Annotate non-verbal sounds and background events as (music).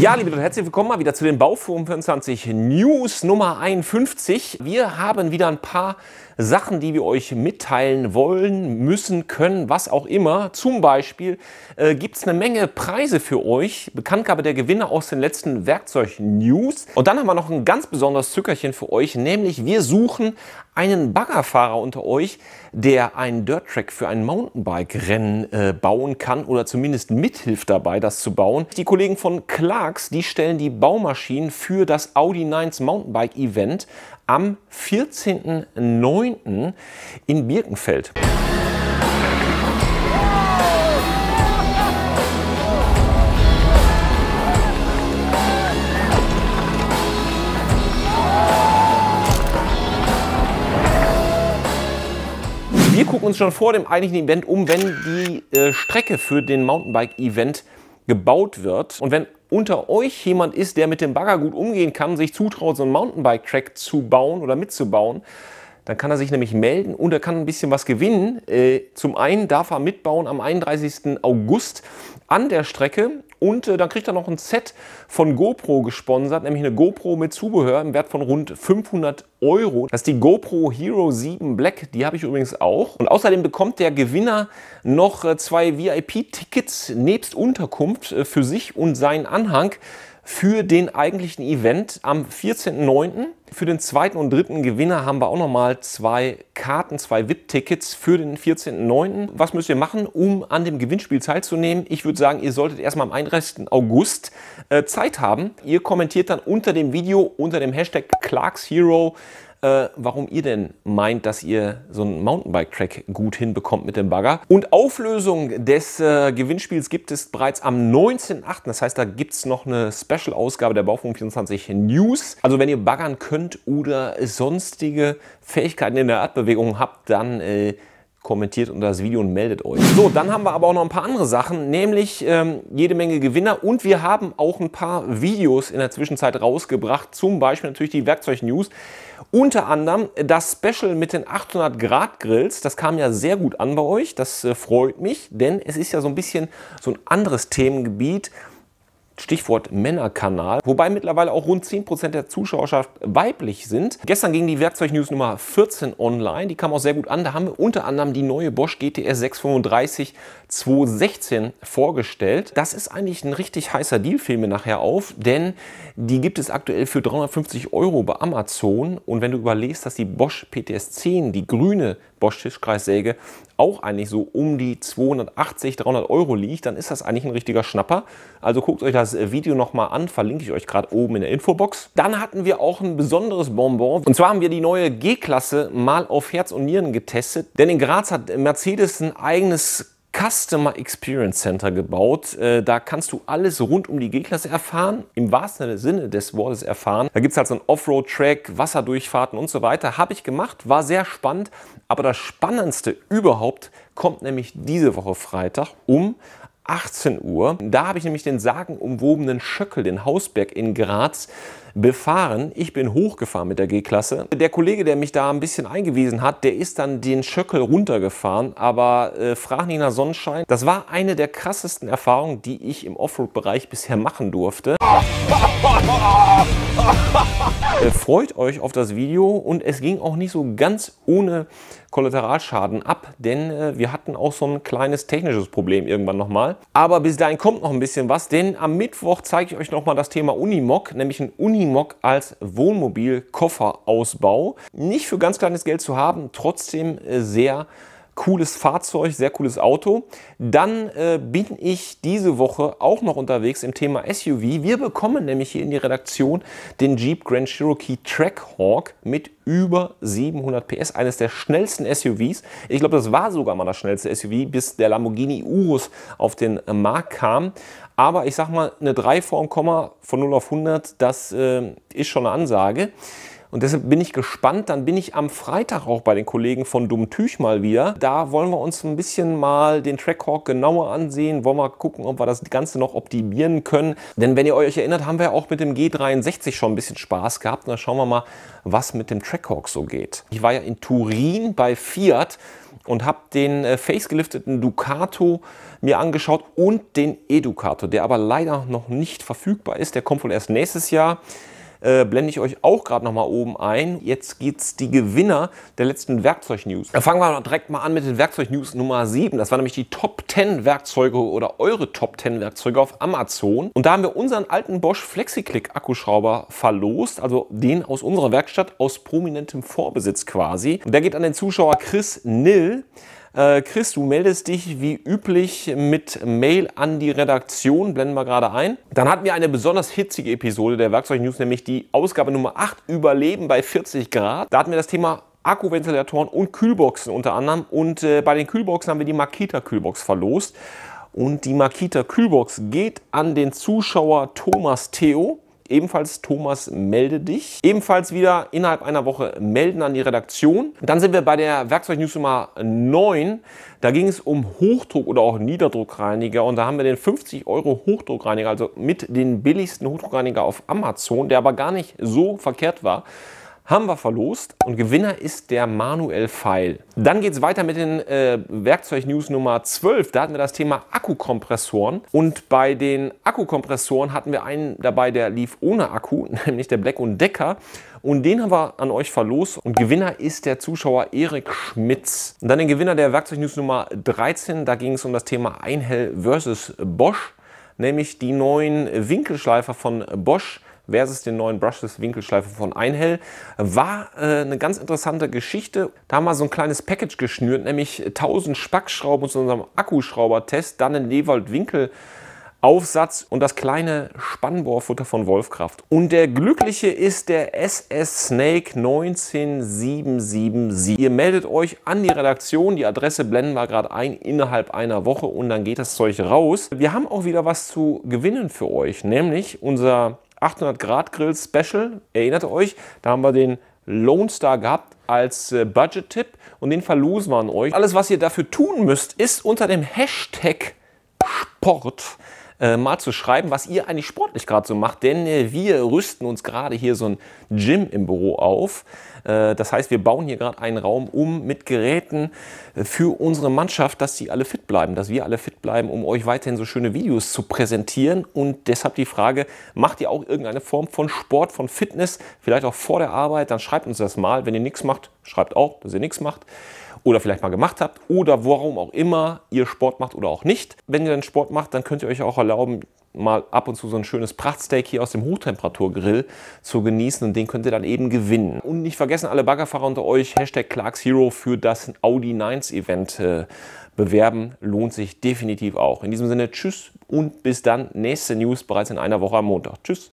Ja, liebe Leute, herzlich willkommen mal wieder zu den Bau 24 News Nummer 51. Wir haben wieder ein paar Sachen, die wir euch mitteilen wollen, müssen, können, was auch immer. Zum Beispiel äh, gibt es eine Menge Preise für euch. Bekanntgabe der Gewinner aus den letzten Werkzeug-News. Und dann haben wir noch ein ganz besonderes Zückerchen für euch, nämlich wir suchen einen Baggerfahrer unter euch, der einen Dirt-Track für ein Mountainbike-Rennen äh, bauen kann oder zumindest mithilft dabei, das zu bauen. Die Kollegen von Clarks, die stellen die Baumaschinen für das Audi 9 Mountainbike-Event am 14.09. 9. in Birkenfeld. Wir gucken uns schon vor dem eigentlichen Event um, wenn die äh, Strecke für den Mountainbike-Event gebaut wird. Und wenn unter euch jemand ist, der mit dem Bagger gut umgehen kann, sich zutraut, so einen Mountainbike-Track zu bauen oder mitzubauen, dann kann er sich nämlich melden und er kann ein bisschen was gewinnen. Äh, zum einen darf er mitbauen am 31. August an der Strecke und äh, dann kriegt er noch ein Set von GoPro gesponsert, nämlich eine GoPro mit Zubehör im Wert von rund 500 Euro. Das ist die GoPro Hero 7 Black, die habe ich übrigens auch. Und außerdem bekommt der Gewinner noch äh, zwei VIP-Tickets nebst Unterkunft für sich und seinen Anhang für den eigentlichen Event am 14.09. Für den zweiten und dritten Gewinner haben wir auch nochmal zwei Karten, zwei VIP-Tickets für den 14.09. Was müsst ihr machen, um an dem Gewinnspiel teilzunehmen? Ich würde sagen, ihr solltet erstmal am 31. August äh, Zeit haben. Ihr kommentiert dann unter dem Video, unter dem Hashtag ClarksHero äh, warum ihr denn meint, dass ihr so einen Mountainbike-Track gut hinbekommt mit dem Bagger. Und Auflösung des äh, Gewinnspiels gibt es bereits am 19.8. Das heißt, da gibt es noch eine Special-Ausgabe der Baufunk 24 News. Also wenn ihr baggern könnt oder sonstige Fähigkeiten in der Erdbewegung habt, dann... Äh, kommentiert unter das Video und meldet euch. So, dann haben wir aber auch noch ein paar andere Sachen, nämlich ähm, jede Menge Gewinner und wir haben auch ein paar Videos in der Zwischenzeit rausgebracht, zum Beispiel natürlich die Werkzeug-News. Unter anderem das Special mit den 800 Grad Grills, das kam ja sehr gut an bei euch, das äh, freut mich, denn es ist ja so ein bisschen so ein anderes Themengebiet, Stichwort Männerkanal, wobei mittlerweile auch rund 10% der Zuschauerschaft weiblich sind. Gestern ging die Werkzeugnews Nummer 14 online, die kam auch sehr gut an. Da haben wir unter anderem die neue Bosch GTS 635 216 vorgestellt. Das ist eigentlich ein richtig heißer Deal, fiel mir nachher auf, denn die gibt es aktuell für 350 Euro bei Amazon. Und wenn du überlegst, dass die Bosch PTS 10, die grüne Bosch Tischkreissäge auch eigentlich so um die 280, 300 Euro liegt, dann ist das eigentlich ein richtiger Schnapper. Also guckt euch das Video nochmal an, verlinke ich euch gerade oben in der Infobox. Dann hatten wir auch ein besonderes Bonbon und zwar haben wir die neue G-Klasse mal auf Herz und Nieren getestet, denn in Graz hat Mercedes ein eigenes Customer Experience Center gebaut. Äh, da kannst du alles rund um die G-Klasse erfahren, im wahrsten Sinne des Wortes erfahren. Da gibt es halt so einen Offroad-Track, Wasserdurchfahrten und so weiter. Habe ich gemacht, war sehr spannend. Aber das Spannendste überhaupt kommt nämlich diese Woche Freitag um 18 Uhr. Da habe ich nämlich den sagenumwobenen Schöckel, den Hausberg in Graz, befahren. Ich bin hochgefahren mit der G-Klasse. Der Kollege, der mich da ein bisschen eingewiesen hat, der ist dann den Schöckel runtergefahren, aber äh, frag nicht nach Sonnenschein. Das war eine der krassesten Erfahrungen, die ich im Offroad-Bereich bisher machen durfte. Oh. (laughs) Äh, freut euch auf das Video und es ging auch nicht so ganz ohne Kollateralschaden ab, denn äh, wir hatten auch so ein kleines technisches Problem irgendwann nochmal. Aber bis dahin kommt noch ein bisschen was, denn am Mittwoch zeige ich euch nochmal das Thema Unimog, nämlich ein Unimog als Wohnmobilkofferausbau. Nicht für ganz kleines Geld zu haben, trotzdem äh, sehr cooles Fahrzeug, sehr cooles Auto. Dann äh, bin ich diese Woche auch noch unterwegs im Thema SUV. Wir bekommen nämlich hier in die Redaktion den Jeep Grand Cherokee Trackhawk mit über 700 PS, eines der schnellsten SUVs. Ich glaube, das war sogar mal das schnellste SUV, bis der Lamborghini Urus auf den Markt kam. Aber ich sag mal, eine 3 vor dem Komma von 0 auf 100, das äh, ist schon eine Ansage. Und deshalb bin ich gespannt. Dann bin ich am Freitag auch bei den Kollegen von Dumm Tüch mal wieder. Da wollen wir uns ein bisschen mal den Trackhawk genauer ansehen. Wollen wir gucken, ob wir das Ganze noch optimieren können. Denn wenn ihr euch erinnert, haben wir auch mit dem G63 schon ein bisschen Spaß gehabt. Und dann schauen wir mal, was mit dem Trackhawk so geht. Ich war ja in Turin bei Fiat und habe den äh, facegelifteten Ducato mir angeschaut und den Educato, der aber leider noch nicht verfügbar ist. Der kommt wohl erst nächstes Jahr äh, blende ich euch auch gerade nochmal oben ein. Jetzt geht's die Gewinner der letzten Werkzeugnews. Da äh, fangen wir direkt mal an mit den Werkzeugnews Nummer 7. Das waren nämlich die Top 10 Werkzeuge oder eure Top 10 Werkzeuge auf Amazon. Und da haben wir unseren alten Bosch FlexiClick Akkuschrauber verlost, also den aus unserer Werkstatt aus prominentem Vorbesitz quasi. Und der geht an den Zuschauer Chris Nill. Äh, Chris, du meldest dich wie üblich mit Mail an die Redaktion, blenden wir gerade ein. Dann hatten wir eine besonders hitzige Episode der Werkzeug-News, nämlich die Ausgabe Nummer 8, Überleben bei 40 Grad. Da hatten wir das Thema Akkuventilatoren und Kühlboxen unter anderem. Und äh, bei den Kühlboxen haben wir die Makita-Kühlbox verlost. Und die Makita Kühlbox geht an den Zuschauer Thomas Theo. Ebenfalls Thomas, melde dich. Ebenfalls wieder innerhalb einer Woche melden an die Redaktion. Dann sind wir bei der Werkzeugnews Nummer 9. Da ging es um Hochdruck oder auch Niederdruckreiniger. Und da haben wir den 50 Euro Hochdruckreiniger, also mit den billigsten Hochdruckreiniger auf Amazon, der aber gar nicht so verkehrt war haben wir verlost und Gewinner ist der Manuel Pfeil. Dann geht es weiter mit den äh, Werkzeug-News Nummer 12. Da hatten wir das Thema Akkukompressoren und bei den Akkukompressoren hatten wir einen dabei, der lief ohne Akku, (laughs) nämlich der Black Decker und den haben wir an euch verlost und Gewinner ist der Zuschauer Erik Schmitz. Und dann den Gewinner der Werkzeugnews Nummer 13, da ging es um das Thema Einhell versus Bosch nämlich die neuen Winkelschleifer von Bosch versus den neuen Brushless Winkelschleifer von Einhell. War äh, eine ganz interessante Geschichte. Da haben wir so ein kleines Package geschnürt, nämlich 1000 Spackschrauben zu unserem Akkuschraubertest, dann einen Lewald Winkel Aufsatz und das kleine Spannbohrfutter von Wolfkraft. Und der Glückliche ist der SS Snake 19777. Ihr meldet euch an die Redaktion, die Adresse blenden wir gerade ein, innerhalb einer Woche und dann geht das Zeug raus. Wir haben auch wieder was zu gewinnen für euch, nämlich unser 800 Grad Grill Special, erinnert ihr euch? Da haben wir den Lone Star gehabt als äh, Budget-Tipp und den verlosen wir an euch. Alles, was ihr dafür tun müsst, ist unter dem Hashtag Sport äh, mal zu schreiben, was ihr eigentlich sportlich gerade so macht. Denn äh, wir rüsten uns gerade hier so ein Gym im Büro auf. Äh, das heißt, wir bauen hier gerade einen Raum um mit Geräten äh, für unsere Mannschaft, dass sie alle fit bleiben, dass wir alle fit bleiben, um euch weiterhin so schöne Videos zu präsentieren. Und deshalb die Frage, macht ihr auch irgendeine Form von Sport, von Fitness, vielleicht auch vor der Arbeit? Dann schreibt uns das mal. Wenn ihr nichts macht, schreibt auch, dass ihr nichts macht oder vielleicht mal gemacht habt oder warum auch immer ihr Sport macht oder auch nicht. Wenn ihr dann Sport macht, dann könnt ihr euch auch erlauben, mal ab und zu so ein schönes Prachtsteak hier aus dem Hochtemperaturgrill zu genießen und den könnt ihr dann eben gewinnen. Und nicht vergessen, alle Baggerfahrer unter euch, Hashtag Clarks Hero für das Audi 9s Event äh, bewerben, lohnt sich definitiv auch. In diesem Sinne, tschüss und bis dann. Nächste News bereits in einer Woche am Montag. Tschüss.